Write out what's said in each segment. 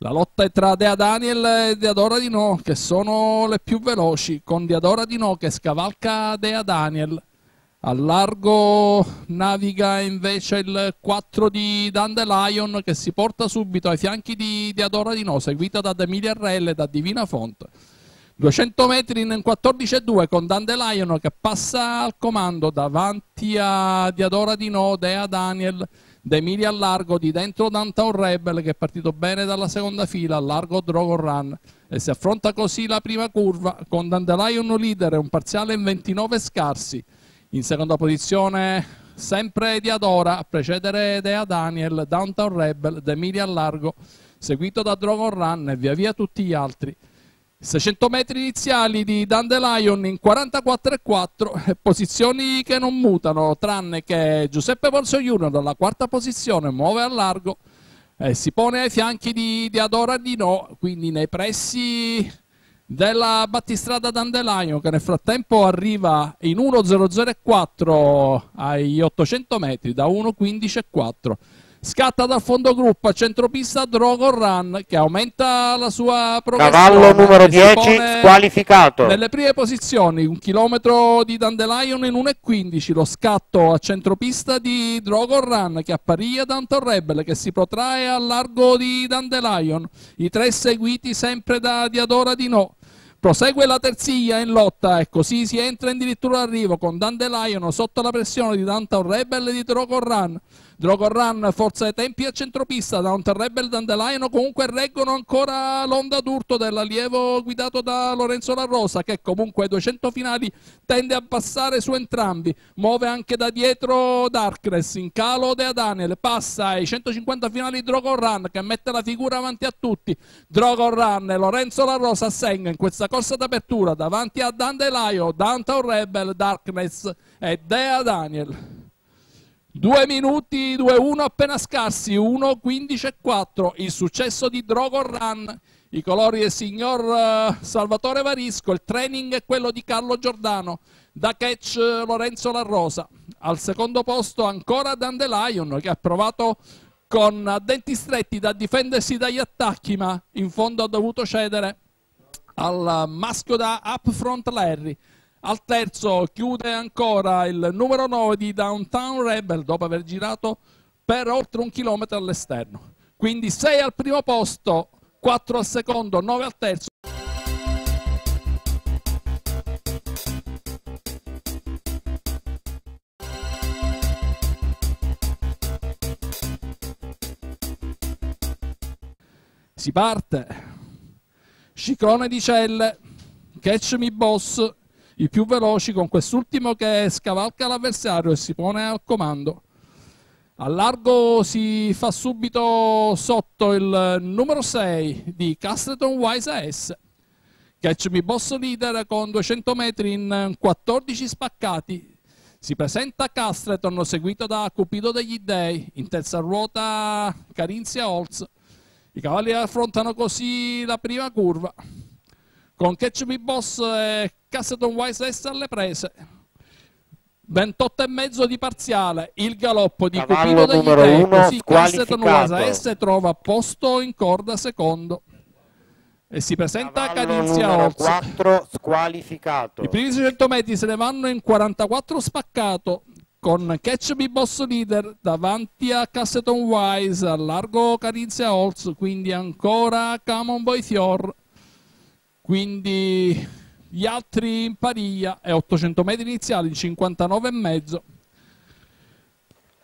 La lotta è tra Dea Daniel e Deadora Di No, che sono le più veloci, con Deadora Di No che scavalca Dea Daniel. Al largo naviga invece il 4 di Dandelion che si porta subito ai fianchi di Deadora Di No, seguita da Emilia Relle e da Divina Font. 200 metri in 14,2 con Dandelion che passa al comando davanti a Diadora Di No, Dea Daniel De Emilia al largo, di dentro Downtown Rebel che è partito bene dalla seconda fila, al largo Drogon Run e si affronta così la prima curva con Dandelion leader e un parziale in 29 scarsi. In seconda posizione sempre Diadora, a precedere Dea Daniel, Downtown Rebel, De Emilia al largo, seguito da Drogon Run e via via tutti gli altri. 600 metri iniziali di Dandelion in 44,4, eh, posizioni che non mutano, tranne che Giuseppe Junior dalla quarta posizione muove a largo eh, si pone ai fianchi di, di Adora Dino, quindi nei pressi della battistrada Dandelion che nel frattempo arriva in 1.004 ai 800 metri da 1.15.4 scatta dal fondo gruppo a centropista Drogon Run che aumenta la sua progressione cavallo numero 10 squalificato nelle prime posizioni un chilometro di Dandelion in 1.15 lo scatto a centropista di Drogon Run che apparì ad Anton Rebel che si protrae al largo di Dandelion i tre seguiti sempre da Diadora di No Prosegue la terziglia in lotta e così si entra addirittura arrivo con Dandelion sotto la pressione di Danton Rebel e di Drogon Run. Drogon forza dei tempi e centropista da un Rebel Dandelion comunque reggono ancora l'onda d'urto dell'allievo guidato da Lorenzo La Rosa che comunque ai 200 finali tende a passare su entrambi muove anche da dietro Darkness in calo Dea Daniel passa ai 150 finali Drogon che mette la figura avanti a tutti Drogon e Lorenzo La Rosa assegna in questa corsa d'apertura davanti a Dandelion Downton Rebel Darkness e Dea Daniel 2 minuti 2-1 appena scarsi, 1-15-4, il successo di Drogon Run, i colori del signor eh, Salvatore Varisco, il training è quello di Carlo Giordano, da catch eh, Lorenzo Larrosa. Al secondo posto ancora Dandelion che ha provato con denti stretti da difendersi dagli attacchi ma in fondo ha dovuto cedere al maschio da Upfront Larry. Al terzo chiude ancora il numero 9 di Downtown Rebel dopo aver girato per oltre un chilometro all'esterno. Quindi 6 al primo posto, 4 al secondo, 9 al terzo. Si parte. Ciclone di Celle, Catch Me Boss, i più veloci, con quest'ultimo che scavalca l'avversario e si pone al comando. Al largo si fa subito sotto il numero 6 di Castleton Wise S. Catch Me Boss leader con 200 metri in 14 spaccati. Si presenta Castleton seguito da Cupido degli Dei. In terza ruota Carinzia Holz. I cavalli affrontano così la prima curva con Catch Boss e Casseton Wise alle prese 28,5 di parziale, il galoppo di Cavallo Cupido dagli dei, così Casseton Wise S trova posto in corda secondo e si presenta a Canizia Oz. 4 squalificato. I primi 600 metri se ne vanno in 44 spaccato con Catch Me Boss leader davanti a Casseton Wise, a largo Carinzia Holz, quindi ancora Camon Boy Fior quindi gli altri in pariglia è 800 metri iniziali di 59,5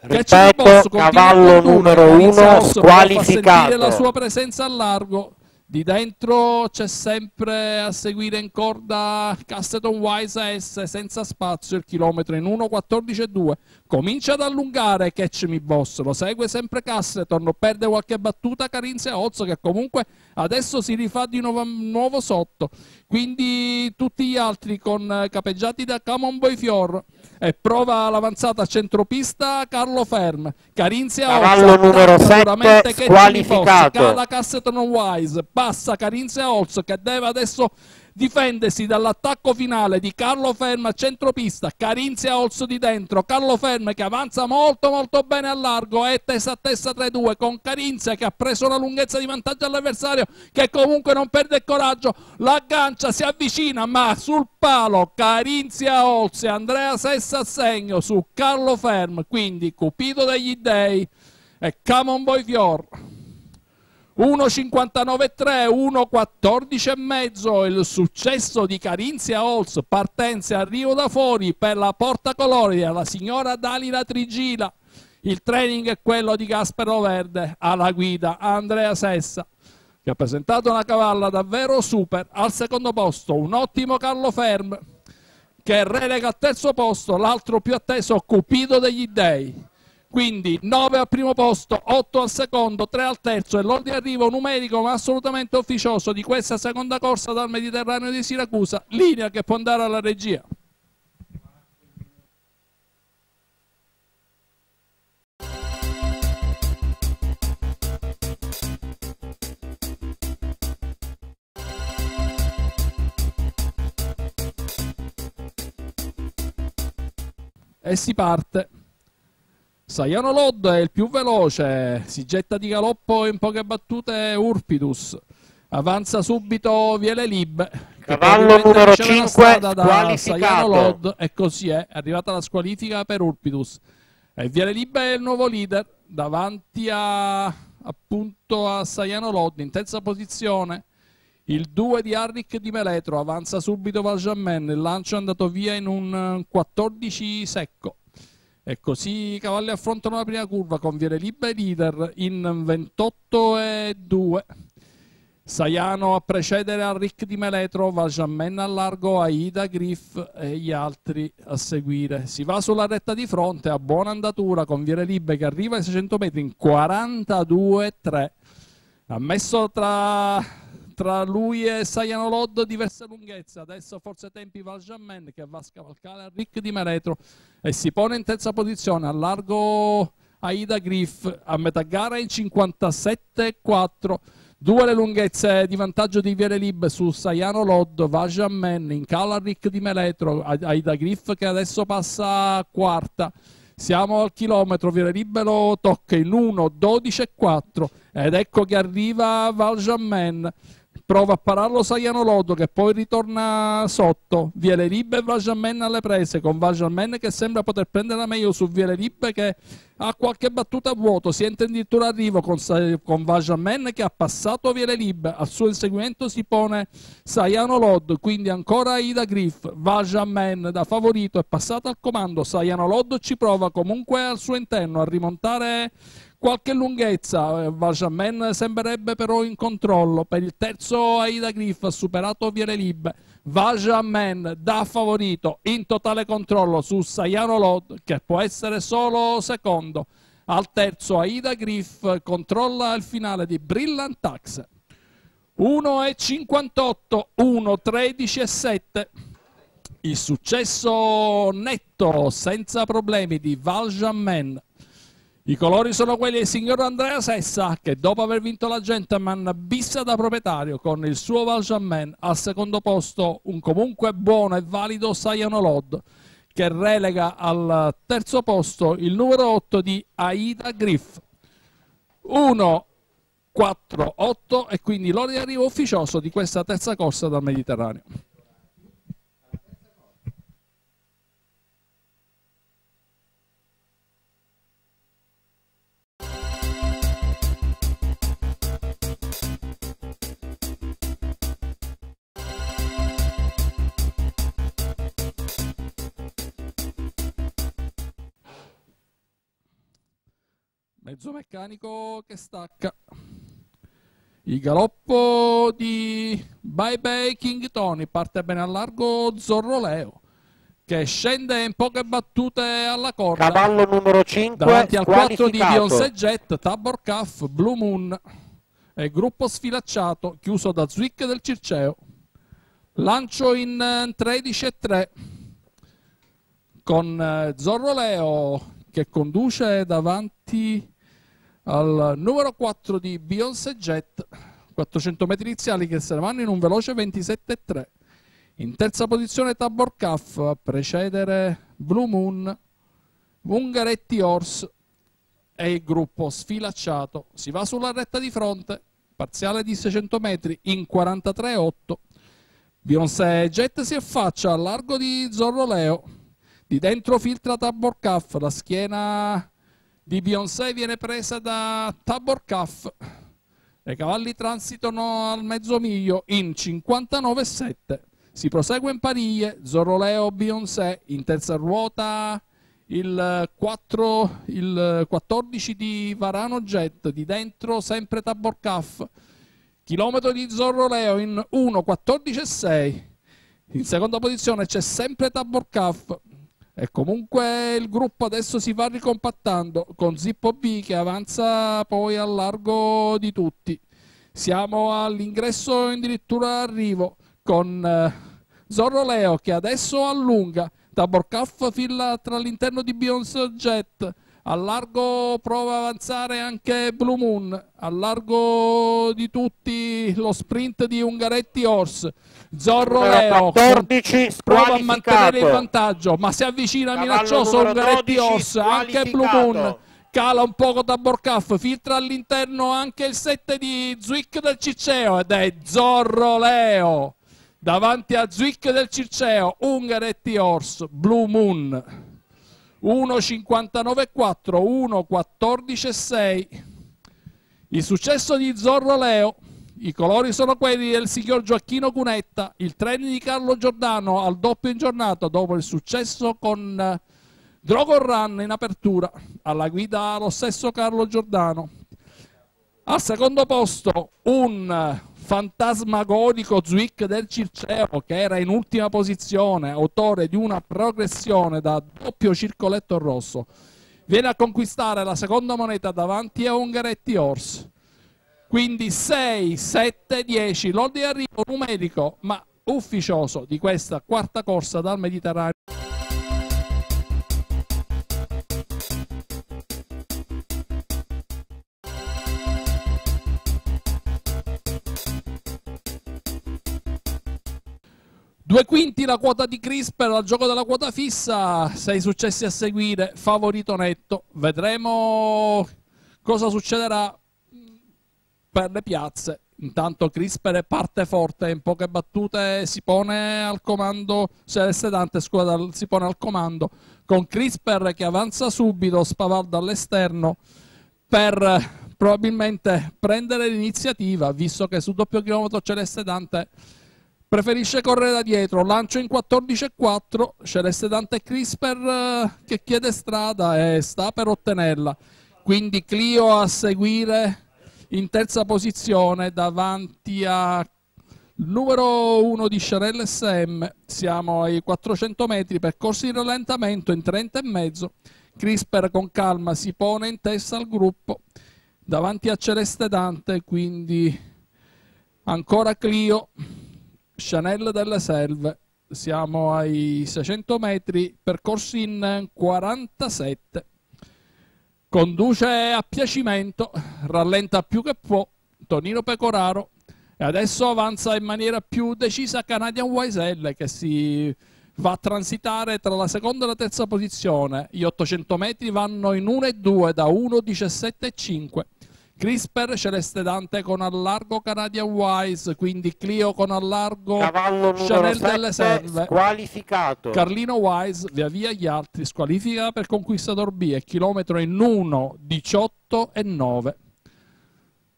ripeto cavallo numero 1 squalificato la sua presenza a largo di dentro c'è sempre a seguire in corda Castleton Wise S senza spazio il chilometro in 1.14.2 Comincia ad allungare Catch Me Boss, lo segue sempre Castleton, perde qualche battuta Carinzia Ozzo che comunque adesso si rifà di nuovo, nuovo sotto. Quindi tutti gli altri con eh, capeggiati da Camon Fior e prova l'avanzata a centropista Carlo Fern. Carinzia Cavallo Ozzo, numero 7 squalificato. cala Castleton Wise, passa Carinzia Ozzo che deve adesso difendersi dall'attacco finale di Carlo Ferma a centropista, Carinzia Olso di dentro, Carlo Ferma che avanza molto molto bene a largo, è testa a testa 3-2 con Carinzia che ha preso la lunghezza di vantaggio all'avversario che comunque non perde il coraggio, l'aggancia, si avvicina ma sul palo Carinzia Olso e Andrea Sessa a segno su Carlo Ferma, quindi Cupido degli dei e Camon Boy Fior. 1,59,3, 1,14,5 il successo di Carinzia Holz, partenza arrivo da fuori per la porta colori della signora Dalila Trigila, il training è quello di Gaspero Verde, alla guida Andrea Sessa che ha presentato una cavalla davvero super, al secondo posto un ottimo Carlo Ferm che relega al terzo posto l'altro più atteso Cupido degli Dei quindi 9 al primo posto, 8 al secondo, 3 al terzo e l'ordine arrivo numerico ma assolutamente ufficioso di questa seconda corsa dal Mediterraneo di Siracusa, linea che può andare alla regia. e si parte. Saiano Lod è il più veloce, si getta di galoppo in poche battute Urpidus. Avanza subito Viele Lib. Cavallo numero 5 da Saiano Lod e così è è arrivata la squalifica per Urpidus. E Viele Lib è il nuovo leader davanti a appunto a Saiano Lod in terza posizione. Il 2 di Harrick di Meletro avanza subito Valjamen, il lancio è andato via in un 14 eh, secco. E così i cavalli affrontano la prima curva con Viere Liba leader in 28 e 2. Saiano a precedere a Rick di Meletro, Vajamen a largo, Aida, Griff e gli altri a seguire. Si va sulla retta di fronte a buona andatura con Viere Libe che arriva ai 600 metri in 42-3. Ha messo tra tra lui e Saiano Lod diverse lunghezze. adesso forse tempi Valjamen che va a scavalcare Rick di Meretro e si pone in terza posizione al largo Aida Griff a metà gara in 57-4. Due le lunghezze di vantaggio di Viere Lib su Saiano Lod, Vajamen, in cala Rick di Meletro, Aida Griff che adesso passa quarta. Siamo al chilometro, Viere Lib lo tocca in 1, 12 e 4 ed ecco che arriva Vajamen prova a pararlo Saiano Lotto che poi ritorna sotto Viele Ribbe e Vajalmen alle prese con Vajalmen che sembra poter prenderla meglio su Viele Ribbe che ha qualche battuta a vuoto si entra addirittura arrivo con, con Vajalmen che ha passato Viele Ribbe al suo inseguimento si pone Saiano Lod quindi ancora Ida Griff Vajalmen da favorito è passato al comando Saiano Lod ci prova comunque al suo interno a rimontare Qualche lunghezza, Vajamen eh, sembrerebbe però in controllo. Per il terzo Aida Griff ha superato Vierelib. Vajamen da favorito in totale controllo su Sayano Lod che può essere solo secondo. Al terzo Aida Griff controlla il finale di Brillant Tax. 1,58, 1,13,7. Il successo netto senza problemi di Valjean Men i colori sono quelli del signor Andrea Sessa che dopo aver vinto la Gentleman bissa da proprietario con il suo Valjamin al secondo posto un comunque buono e valido Sayano Lod che relega al terzo posto il numero 8 di Aida Griff 1, 4, 8 e quindi l'ordine di arrivo ufficioso di questa terza corsa dal Mediterraneo. mezzo meccanico che stacca. Il galoppo di Bye Bye King Tony parte bene a largo Zorro Leo che scende in poche battute alla corda. Cavallo numero 5 davanti al 4 di Beyoncé Jet, Tabor Cuff, Blue Moon e gruppo sfilacciato chiuso da Zwick del Circeo. Lancio in 13 eh, e 3 con eh, Zorro Leo che conduce davanti al numero 4 di Beyoncé Jet 400 metri iniziali che se ne vanno in un veloce 27.3 in terza posizione Tabor Caff a precedere Blue Moon Ungaretti Horse e il gruppo sfilacciato si va sulla retta di fronte parziale di 600 metri in 43.8 Beyoncé Jet si affaccia al largo di Zorro Leo di dentro filtra Tabor Caff la schiena di Beyoncé viene presa da Tabor Cuff. I cavalli transitano al mezzo miglio in 59,7. Si prosegue in pariglie, Zoroleo Beyoncé in terza ruota il, 4, il 14 di Varano Jet, di dentro sempre Tabor Cuff. Chilometro di Zoroleo in 1,14,6. In seconda posizione c'è sempre Tabor Cuff. E comunque il gruppo adesso si va ricompattando con Zippo B che avanza poi al largo di tutti. Siamo all'ingresso addirittura arrivo con eh, Zorro Leo che adesso allunga. da Taborkaff fila tra l'interno di Beyoncé Jet al largo prova ad avanzare anche Blue Moon, al largo di tutti lo sprint di Ungaretti Horse. Zorro Leo 14, prova a mantenere il vantaggio, ma si avvicina Cavallo minaccioso Ungaretti Horse, anche Blue Moon cala un poco da Borcaf, filtra all'interno anche il 7 di Zwick del Circeo ed è Zorro Leo davanti a Zwick del Circeo, Ungaretti Horse, Blue Moon. 1,59,4, 1,14,6. Il successo di Zorro Leo, i colori sono quelli del signor Gioacchino Cunetta, il treno di Carlo Giordano al doppio in giornata dopo il successo con eh, Drogon Run in apertura, alla guida lo stesso Carlo Giordano. Al secondo posto un fantasmagorico Zwick del Circeo, che era in ultima posizione, autore di una progressione da doppio circoletto rosso. Viene a conquistare la seconda moneta davanti a Ungaretti Ors. Quindi 6, 7, 10, l'ordine di arrivo numerico ma ufficioso di questa quarta corsa dal Mediterraneo. Due quinti la quota di Crisper al gioco della quota fissa, sei successi a seguire, favorito netto. Vedremo cosa succederà mm, per le piazze. Intanto Crisper parte forte, in poche battute si pone al comando, Celeste Dante scusa, si pone al comando con Crisper che avanza subito, spavalda all'esterno per probabilmente prendere l'iniziativa, visto che sul doppio chilometro Celeste Dante Preferisce correre da dietro, lancio in 14 e 4 Celeste Dante Crisper eh, che chiede strada e sta per ottenerla. Quindi Clio a seguire in terza posizione davanti a numero 1 di Sharel SM. Siamo ai 400 metri, percorsi di rallentamento in 30,5. Crisper con calma si pone in testa al gruppo davanti a Celeste Dante, quindi ancora Clio. Chanel delle Selve. Siamo ai 600 metri, percorsi in 47. Conduce a piacimento, rallenta più che può Tonino Pecoraro e adesso avanza in maniera più decisa Canadian Wise che si va a transitare tra la seconda e la terza posizione. Gli 800 metri vanno in 1 e 2 da 1, 17 e 5. CRISPR Celeste Dante con allargo Canadian Wise, quindi Clio con allargo Chanel delle Serve. Squalificato. Carlino Wise via via gli altri, squalifica per Conquistador B e chilometro in 1, 18 e 9.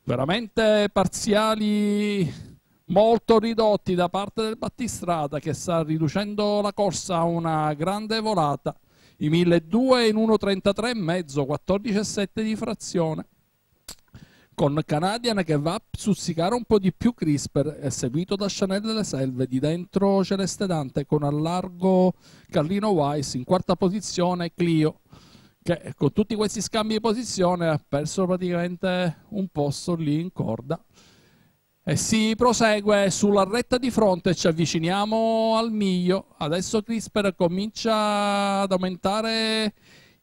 Veramente parziali molto ridotti da parte del battistrada che sta riducendo la corsa a una grande volata. I 1200 in 1.33 e mezzo, 14,7 di frazione con Canadian che va a stuzzicare un po' di più Crisper, è seguito da Chanel delle Selve, di dentro Celeste Dante con allargo Carlino Weiss, in quarta posizione Clio, che con tutti questi scambi di posizione ha perso praticamente un posto lì in corda. E si prosegue sulla retta di fronte, ci avviciniamo al miglio, adesso Crisper comincia ad aumentare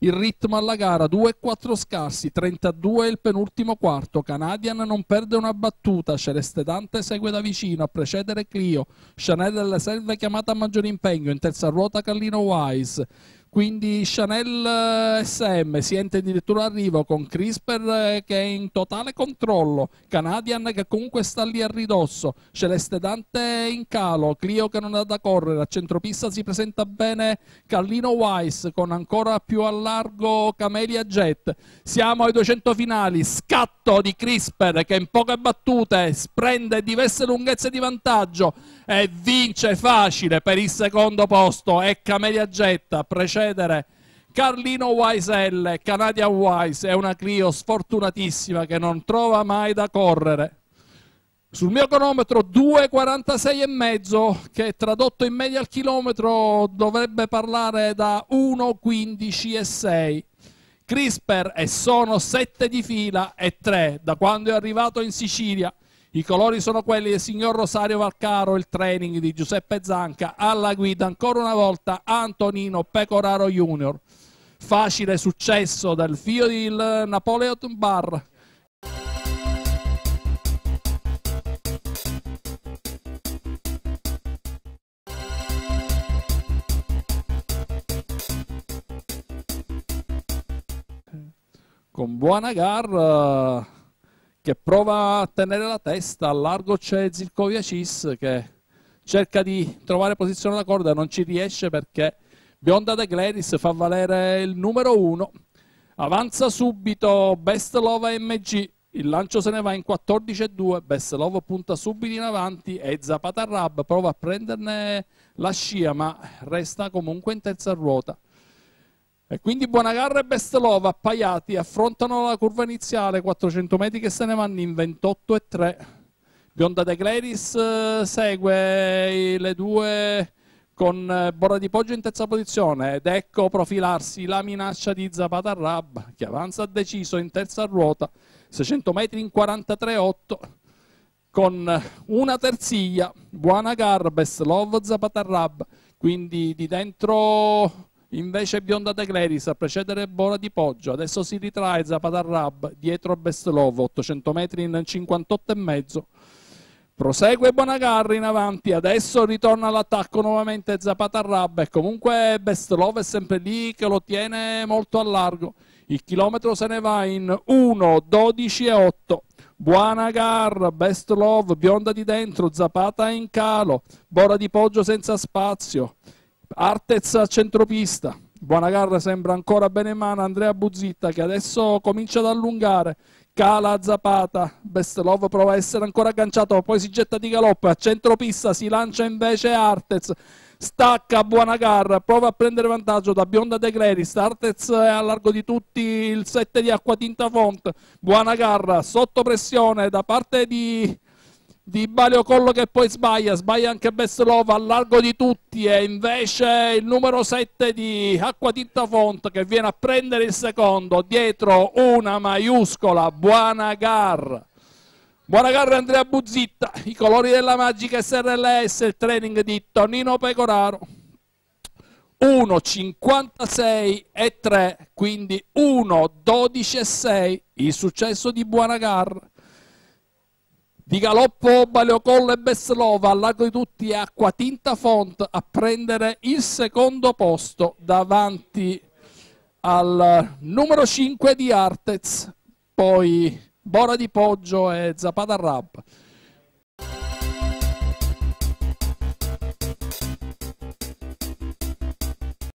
il ritmo alla gara 2-4 scarsi, 32 il penultimo quarto. Canadian non perde una battuta, Celeste Dante segue da vicino a precedere Clio. Chanel delle Selve chiamata a maggior impegno, in terza ruota Callino Wise. Quindi Chanel eh, SM si entra addirittura arrivo con CRISPR eh, che è in totale controllo, Canadian che comunque sta lì a ridosso, Celeste Dante in calo, Clio che non ha da correre, a centropista si presenta bene Carlino Weiss con ancora più a largo Camelia Jet. Siamo ai 200 finali, scatto di CRISPR che in poche battute prende diverse lunghezze di vantaggio e vince facile per il secondo posto e Camelia Jet precede succedere. Carlino Wise L, Canadian Wise, è una Clio sfortunatissima che non trova mai da correre. Sul mio cronometro 2,46 e mezzo, che tradotto in media al chilometro dovrebbe parlare da 1,15 e 6. Crisper e sono 7 di fila e 3 da quando è arrivato in Sicilia. I colori sono quelli del signor Rosario Valcaro, il training di Giuseppe Zanca, alla guida ancora una volta Antonino Pecoraro Junior. Facile successo dal figlio di Napoleon Bar, con buona gara che prova a tenere la testa, al largo c'è Zilkovia Cis che cerca di trovare posizione alla corda, non ci riesce perché Bionda De Gladys fa valere il numero 1, avanza subito Best Love MG, il lancio se ne va in 14-2, Best Love punta subito in avanti e Zapata Rab prova a prenderne la scia ma resta comunque in terza ruota. E quindi Buonagarra gara e Bestelova, appaiati, affrontano la curva iniziale, 400 metri che se ne vanno in 28 e 3. Bionda De Gleris eh, segue le due con eh, Borra di Poggio in terza posizione ed ecco profilarsi la minaccia di Zapata Rab che avanza deciso in terza ruota 600 metri in 43,8 con una terziglia Buonagarra, gara Beslov Zapata Rab quindi di dentro Invece Biondate Gleris a precedere Bora di Poggio, adesso si ritrae Zapata Rab dietro Bestlov, 800 metri in 58,5. Prosegue Bonagarri in avanti, adesso ritorna all'attacco nuovamente Zapata Rab e comunque Bestlov è sempre lì che lo tiene molto a largo. Il chilometro se ne va in 1, 12 e 8. Buona Gar, Best Love, Bionda di dentro, Zapata in calo, Bora di Poggio senza spazio. Artez a centropista, Buonagarra sembra ancora bene in mano, Andrea Buzitta che adesso comincia ad allungare, cala a Zapata, Bestelov prova a essere ancora agganciato, poi si getta di galoppo, a centropista si lancia invece Artez, stacca buona Buonagarra, prova a prendere vantaggio da Bionda De Greris, Artez è a largo di tutti il 7 di acqua tinta Font, buona Buonagarra sotto pressione da parte di di Collo che poi sbaglia, sbaglia anche Bestlova al largo di tutti e invece il numero 7 di Acqua Acquatinta Font che viene a prendere il secondo dietro una maiuscola, buona gara. Buona gara Andrea Buzzitta, i colori della magica SRLS, il training di Tonino Pecoraro. 1,56 e 3, quindi 1,12 e 6, il successo di Buona Garra di Galoppo, Baleocolle e Beslova, Lago di Tutti e tinta Font a prendere il secondo posto davanti al numero 5 di Artez, poi Bora di Poggio e Zapata Rab.